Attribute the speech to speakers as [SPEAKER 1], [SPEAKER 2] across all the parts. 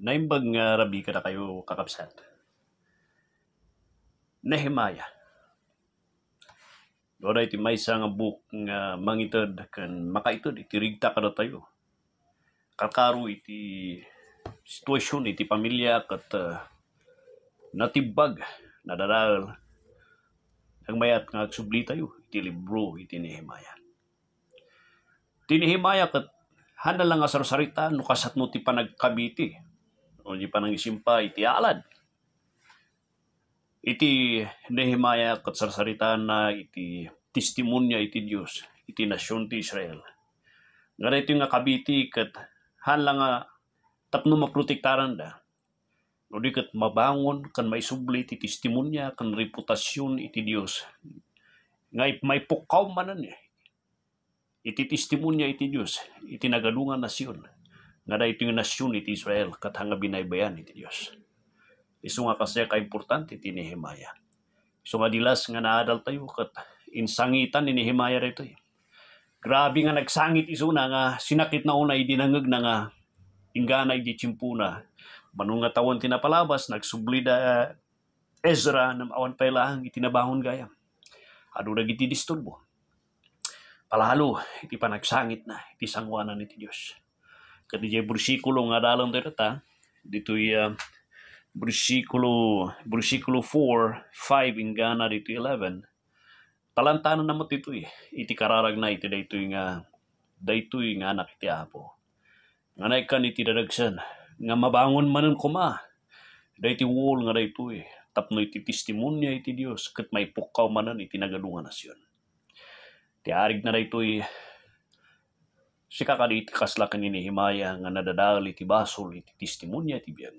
[SPEAKER 1] Naimbag nga rabi ka na kayo kakapsan. Nehemiah. Doon ay timay sa nga book nga mangitod kan makaitod itirigta ka na tayo. Kakaro iti sitwasyon iti pamilya kat uh, natibag nadaral mayat nga agsubli tayo iti libro iti Nehemiah. Iti Nehemiah kat hana lang nga sarsarita no kasatno ti panagkabiti o di panang isimpa iti alad. Iti Nehemiah katsarsaritan na iti testimonya iti Dios iti nasyon ti Israel. Nga ito nga kabiti kat hala nga tapno maprotektaran da. O di kat mabangon kan maisubli ti testimonya kan reputasyon iti Dios. Nga may pukaw manan eh. Iti testimonya iti Dios iti nagalungan nasyon nga na ito yung nasyon iti Israel katanga binaybayan iti Dios. Isu nga kasi ka importante iti Nehemiah. So nga dilas nga naadal tayo kat insangitan ni Nehemiah rito. Grabe nga nagsangit iso na nga sinakit na una idinangag na nga ingana iti chimpuna. nga tawon tinapalabas nagsublida uh, Ezra nam awan pailahang itinabahon gaya. Adunag iti disturbo. Palalo, iti panagsangit na, iti sangwanan iti Diyos Kadi jay versikulo nga dalang tayo ta. Dito ya uh, versikulo, 4, 5 in gana dito 11. Talantanan na mo dito eh. Iti kararag na iti dito nga uh, dito yung anak iti apo. Nga na iti dadagsan. Nga mabangon manan kuma. Dito wall nga dito eh. Tapno iti testimonya iti Dios ket may pukaw manan iti nagadungan nasyon. Ti arig na dito eh si kakaditi kaslakan ni himaya nga nadadali ti basol iti testimonya ti biyag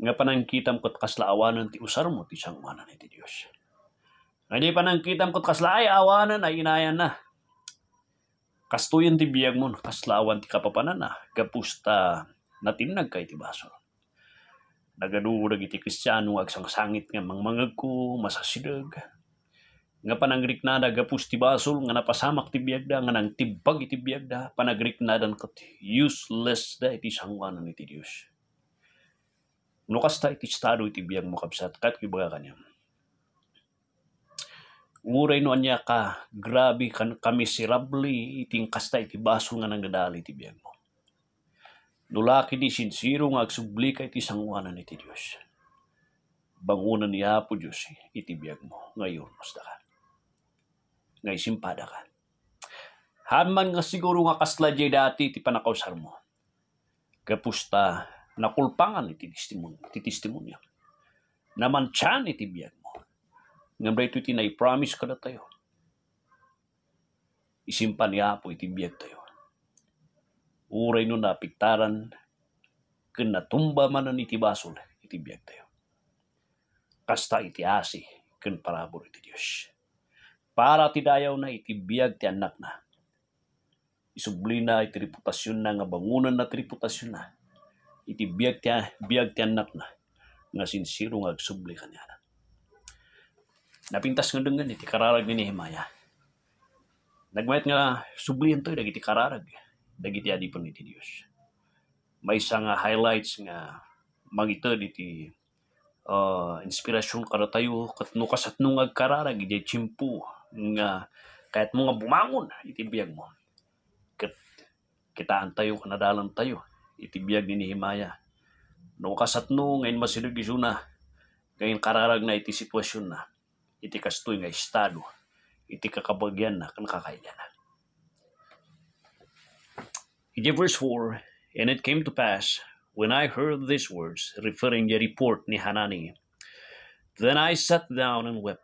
[SPEAKER 1] Nga panangkitam ko't kaslaawanan ti usar mo ti sangmanan iti Diyos. Nga di panangkitam ko't kaslaay awanan ay inayan na. Kastuyan ti biyag mo kaslaawan ti kapapanan na kapusta natinag kay ti basol. Nagadudag iti kristyano ag sangsangit nga mangmangag ko masasidag nga panangrik na nagapus ti basol nga napasamak ti biyagda nga nang tibag iti biyagda panagrik na dan kat useless da iti sangwanan iti Dios nukas ta iti estado iti biyag makabsat kat kibaga kanyam Nguray no anya ka, grabe kan kami sirabli iting kasta iti baso nga nanggadali iti biyag mo. Nulaki di sinsiro nga agsubli ka iti sangwanan iti Diyos. Bangunan niya po Diyos iti biyag mo. Ngayon, musta ka nga isimpada ka. Hanman nga siguro nga kasladya dati ti panakausar mo. Kapusta nakulpangan iti testimonyo, iti testimonya. Naman tiyan iti biyag mo. Nga ba ito tinay-promise ko na tayo. Isimpan niya po iti biyag tayo. Uray no napiktaran ken natumba manan iti basol iti biyag tayo. Kasta iti asi ken parabor iti Dios para ti dayaw na itibiyag ti anak na. Isubli na iti reputasyon na nga bangunan na ti reputasyon na. Iti ti, biyag ti anak na nga sinsiro nga agsubli kanya na. Napintas nga dengan iti kararag ni Himaya. Nagmayat nga sublihan to dagiti kararag, dagiti adipon iti Dios. May isa nga highlights nga mangito diti uh, inspirasyon karatayo katno kasatno nga kararag iti chimpu nga kahit mo nga bumangon itibiyag mo Kat, kitaan tayo kanadalan tayo itibiyag ni Himaya no kasatno ngayon masilog isuna ngayon kararag na iti sitwasyon na iti kastoy nga estado iti kakabagyan na kan kakailan na iti verse 4 and it came to pass when I heard these words referring the report ni Hanani then I sat down and wept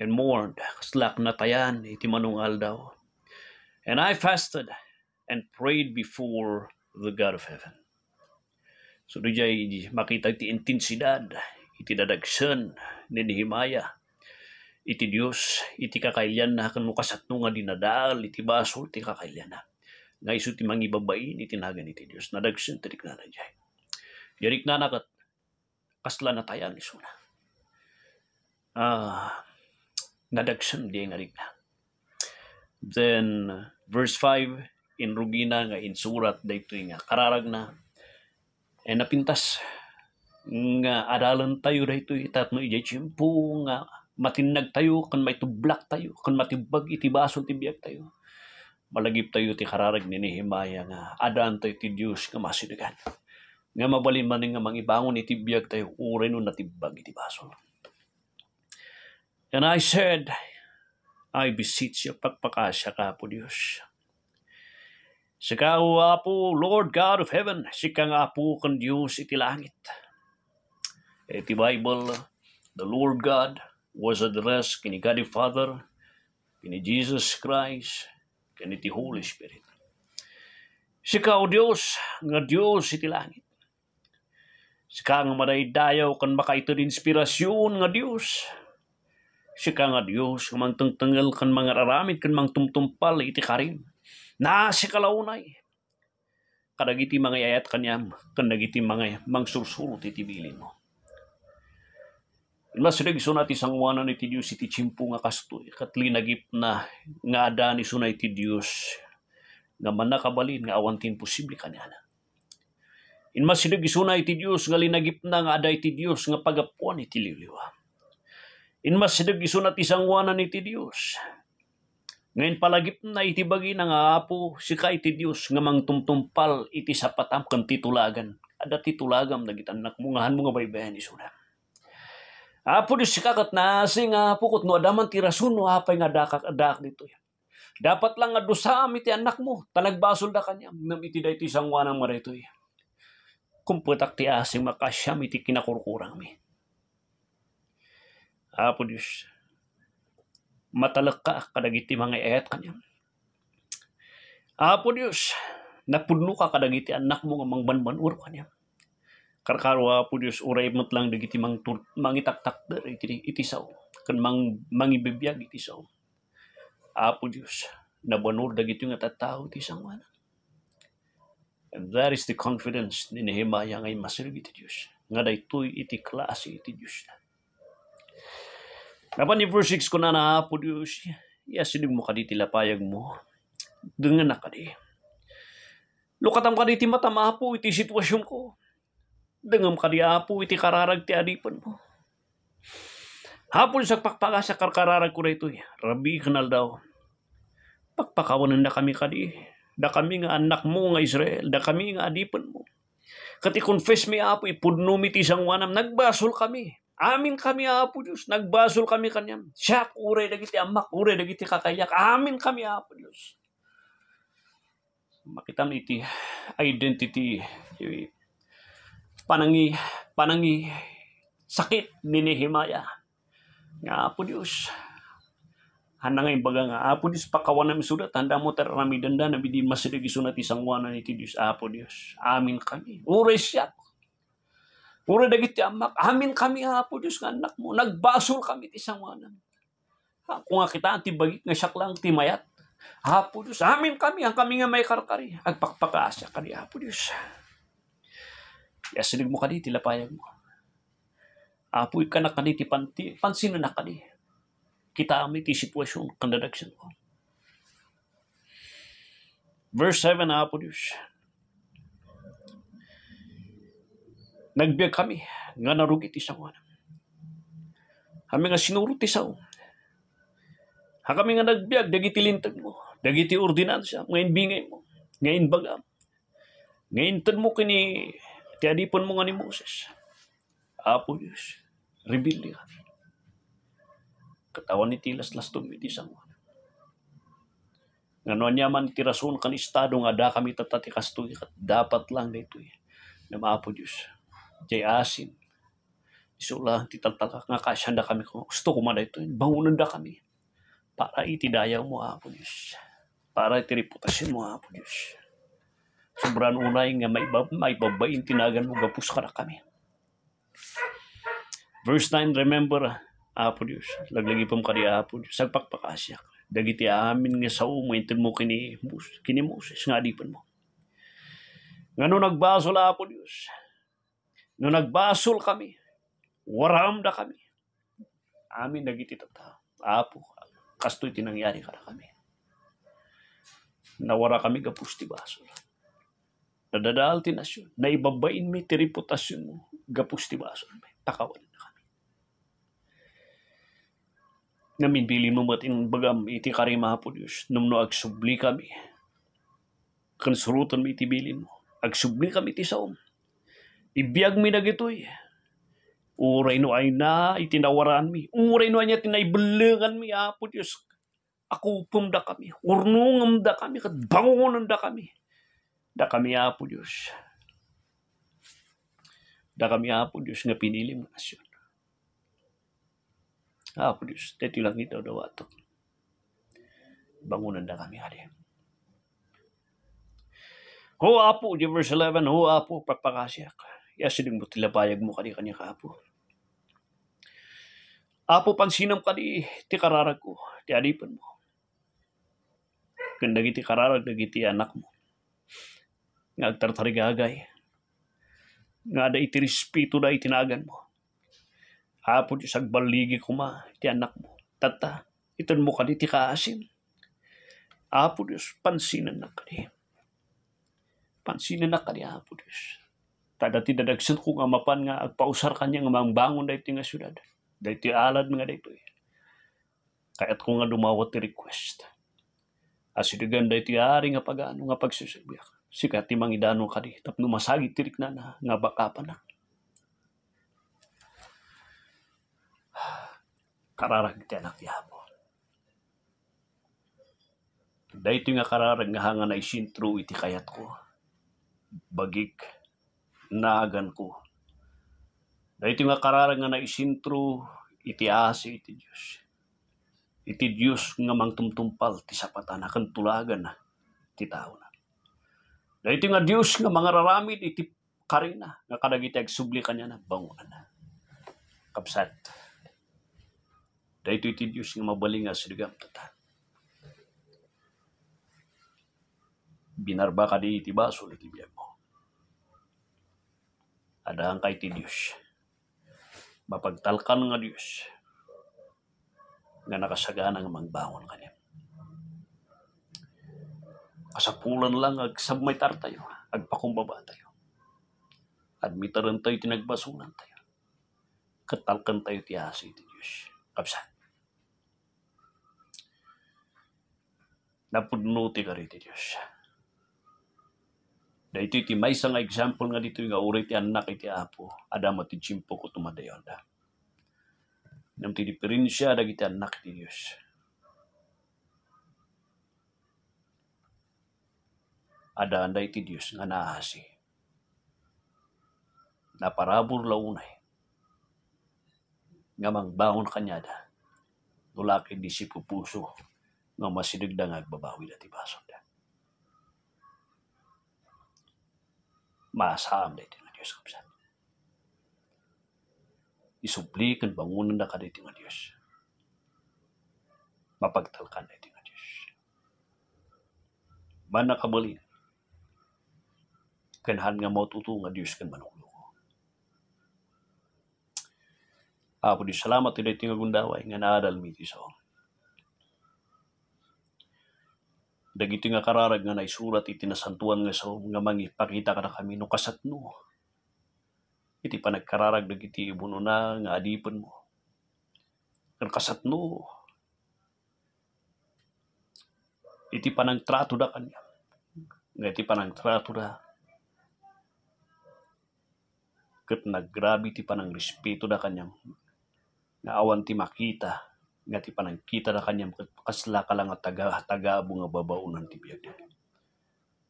[SPEAKER 1] and mourned, slak natayan, iti manungal daw. And I fasted and prayed before the God of heaven. So dijay makita iti intensidad, iti dadagsan ni Nehemiah, iti Dios, iti kakailan na kanukas mukasatno nga dinadal, iti baso, iti kakailan na. Nga isu ti mangibabain iti nagan iti Dios. Nadagsan tarik na na jay. Yarik na nakat, kasla na tayan iso na. Ah, nadagsan di nga rigna. Then, verse 5, in rugina nga insurat dito nga kararag na. And eh, napintas nga aralan tayo dito itatno ijay chimpu nga matinag tayo kan may tublak tayo kan matibag itibason tibiyag tayo malagip tayo ti kararag ni Nehemiah nga adaan tayo ti Diyos nga masidagan nga mabalin man nga mangibangon itibiyag tayo uray no natibag itibason And I said, I beseech you, pagpakasya ka po Diyos. Sika nga po, Lord God of Heaven, sika nga po kan Diyos iti langit. Iti eh, Bible, the Lord God was addressed kini God the Father, kini Jesus Christ, kini ti Holy Spirit. Sika o Diyos, nga Diyos iti langit. Sika nga madaydayaw kan ito inspirasyon nga Diyos. Diyos Sika nga Diyos, humantangtangal kan mga raramid kan mga tumtumpal iti Na Nasi kalaunay. Kadagiti mga yayat kanyam, kadagiti mga mangsursurot iti bilin mo. Las regso nati sangwanan iti Diyos iti chimpo nga kasto, kastoy, katlinagip na nga adani sunay iti Diyos, nga manakabalin nga awantin posible kanya na. Inmasinig isuna iti Diyos nga linagip na nga ada iti Diyos nga pagapuan iti liliwa. Inmasdag isunat isangwanan iti Dios. Ngayon palagip na itibagi na nga apo si ka iti Dios nga mangtumtumpal iti sapatam kan titulagan. Ada titulagam nagitanak mo ngahan mo nga baybayan isuna. Apo di si kakat na asing apo kot no adaman ti rason no apay nga dakak adak dito yan. Dapat lang nga dusam iti anak mo talagbasol da kanya nam iti dayto isang wanang marito yan. Kung ti asing makasyam iti kinakurkurang mi. Apo Diyos, matalak ka kadagiti mga ayat kanyang. Apo Diyos, napudno ka kadagiti anak mo nga mangbanban uro kanyang. Karkarwa po Diyos, uray mo't lang dagiti mang mangitaktak dar iti, itisaw. Kan mang, mangibibiyag itisaw. Apo Diyos, nabanur dagiti nga tataw itisaw nga. And that is the confidence ni Nehemiah ngay masirag ti Diyos. Nga daytoy iti klase iti Diyos na dapat ni verse 6 ko na na-produce. Yes, sinig mo kaditi lapayag mo. Dungan na kadi. Lukatam kaditi matama po iti sitwasyon ko. Dengam kadi apo iti kararag ti adipan mo. Hapon sa pagpaga sa karkararag ko na ito. Rabi kanal daw. Pagpakawanan na kami kadi. Da kami nga anak mo nga Israel. Da kami nga adipan mo. Kati confess mi apo ipudno mi ti sangwanam. Nagbasol kami Amin kami Apo Dios, nagbasol kami kanyam. Siya kuray dagiti amak, kuray dagiti kakayak. Amin kami Apo Dios. Makita mo iti identity. Panangi, panangi, sakit ni Nehemiah. Nga Apo Dios, hanang ay baga nga Apo Dios pakawan ng sudat handa mo taramidanda na bidi masilig isunat isang wanan iti Dios Apo Dios amin kami uray siya Puro dagiti amak, amin kami hapo Diyos nga anak mo, nagbasol kami ti samanan. Ako nga kita, ti bagit nga siyak lang, ti mayat. Hapo Diyos, amin kami, ang kami nga may karkari, agpakpakaasya kami hapo Diyos. Yasinig mo kadi, tilapayag mo. Apoy ka na kadi, ti panti, pansino na kadi. Kita amin ti sitwasyon, kanadagsyon ko. Verse 7, hapo Diyos. Nagbiag kami, nga narugit isang wana. Kami nga sinurot isaw. Ha kami nga nagbiag, dagiti lintag mo, dagiti ordinansya, ngayon bingay mo, ngayon baga. Ngayon tan mo kini, tiadipon mo nga ni Moses. Apo Diyos, rebuild kami. Katawan ni Tilas las tumiti sa mo. Ano. Nga no niya man tirason kan estado nga da kami tatatikas tuwi dapat lang dito eh. Na maapo Diyos jay asin. Isula, titaltala nga kasyanda kami ko. Gusto ko man ito. Bangunan da kami. Para itidayaw mo, Apo Diyos. Para itiriputasyon mo, Apo Diyos. Sobrang unay nga may, may babaing tinagan mo, gapus ka na kami. Verse 9, remember, Apo Diyos. Laglagi pam ka di Apo Diyos. Sagpakpakasya ka dagiti amin nga sa umaintin mo kini, kini Moses nga adipan mo. Ngano nagbaso la Apo Diyos. No nagbasol kami, waramda kami. Amin nagiti Apo, kastoy tinangyari kada kami. Nawara kami gapus ti basol. Nadadal ti nasyon. Naibabain mi ti reputasyon mo. Gapus ti basol. Takawan na kami. Namin bili mo matin bagam iti karima po Diyos. Numno agsubli kami. Kansurutan mi iti bilin mo. Agsubli kami ti saom Ibiyag mi dagitoy. Uray no ay na itinawaran mi. Uray no ay niya tinaibalangan mi. Apo Dios. Ako pumda kami. Urnungam da kami. Katbangunan da kami. Da kami Apo Dios. Da kami Apo Dios nga pinili mo nasyon. Apo Dios, Dito lang ito dawato. Bangunan da kami alim. Ho apo, verse 11, ho apo, papakasya ka. Yasin mo tila bayag mo kani kanya kaapo. Apo pansinam kani ti kararag ko, ti adipan mo. Kung ti kararag, nagiti anak mo. Nga agtartarigagay. Nga da iti respeto da itinagan mo. Apo ti sagbaligi ko ma, ti anak mo. Tata, itan mo kani ti kaasin. Apo Diyos, pansinan na kani. Pansinan na kani, Apo Diyos. Tadati dadagsan ko nga mapan nga agpausar kanya nga mangbangon dahito nga syudad. Dahito alad mga dahito. Eh. Kaya't ko nga dumawat ti request. Asidigan dahito ari nga pagano nga pagsusubyak. Sikati mangidano ka di. Tapno masagi tirik na na nga baka pa na. Kararag ti anak yabo. Dahito nga kararag nga hanga na isintro iti kayat ko. Bagik naagan ko. Dahil nga kararang nga naisintro, iti asi iti Diyos. Iti Diyos nga mangtumtumpal ti sapatan, akan tulagan na, ti tao na. Dahil nga Diyos nga mga raramid, iti karina, nga kadagiti subli kanya na, bangunan na. Kapsat. Dahil iti Diyos nga mabaling nga sinigam tatan. Binarba ka di iti baso, iti biyag mo Adaan kay ti Diyos. Mapagtalkan nga Dios nga nakasagana nga mangbangon kanya. Kasapulan lang agsabmay tar tayo, pakumbaba tayo. Admitaran tayo tinagbasunan tayo. Katalkan tayo ti asa ti Diyos. Kapsan. Napudnuti ti rin ti Dios Diyos itu iti may isang example nga dito nga aura iti anak iti apo. Adamo ti chimpo ko tumadayon da. Nam ti diferensya iti anak ti Diyos. Ada anda iti Diyos nga naasi. Naparabor launay. Nga mangbangon kanyada. Nulaki di si pupuso nga masinigdang agbabawi ti baso. maasaamday din ang Diyos kami sa amin. Isubli kan bangunan na ka dito ang Diyos. Mapagtalkan na dito ang Diyos. Manakabalin. Kanhan nga nga Diyos kan manuklo ko. Apo di salamat ito tingagundaway nga naadal miti sa so. Dagiti nga kararag nga naisurat iti nasantuan nga so nga mangipakita ka na kami no kasatno. Iti pa nagkararag dagiti ibuno na nga adipan mo. Nga kasatno. Iti pa nang trato da kanya. Nga iti pa nang trato da. Kat nagrabi ti pa nang respeto da kanyang. Nga awan ti makita ngati panangkita na kanya makasla ka lang at taga, taga bunga babao ti tibiyag niya.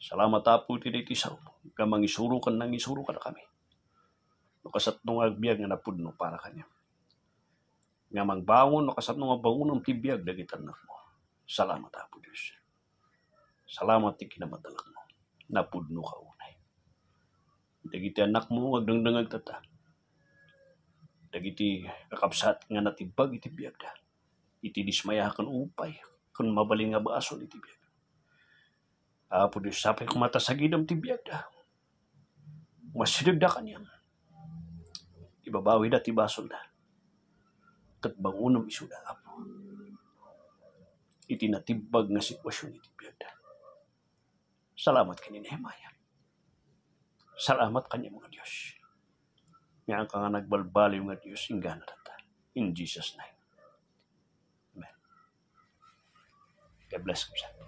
[SPEAKER 1] Salamat apo ti mo. Kamang isuro ka nang isuro ka na kami. Nakasat nung agbiag nga napudno para kanyam. Nga mangbangon, nakasat nung abangon ti tibiyag dagitan na mo. Salamat apo Diyos. Salamat ikinamatalak mo. Napudno ka unay. Dagiti anak mo, wag nang nangagtata. Dagiti kakapsat nga natibag iti biyag da iti dismaya kan upay kan mabaling nga baasol iti biyag apo di sapay kumata sa gidam ti biyag da ah. masidog da kanyang ibabawi da ti basol da kat bangunom iso da apo itinatibag nga sitwasyon iti biyag da ah. salamat kini Nehemiah salamat kanya mga Diyos nga ka nga nagbalbaliw nga Diyos ingana data in Jesus name God bless them.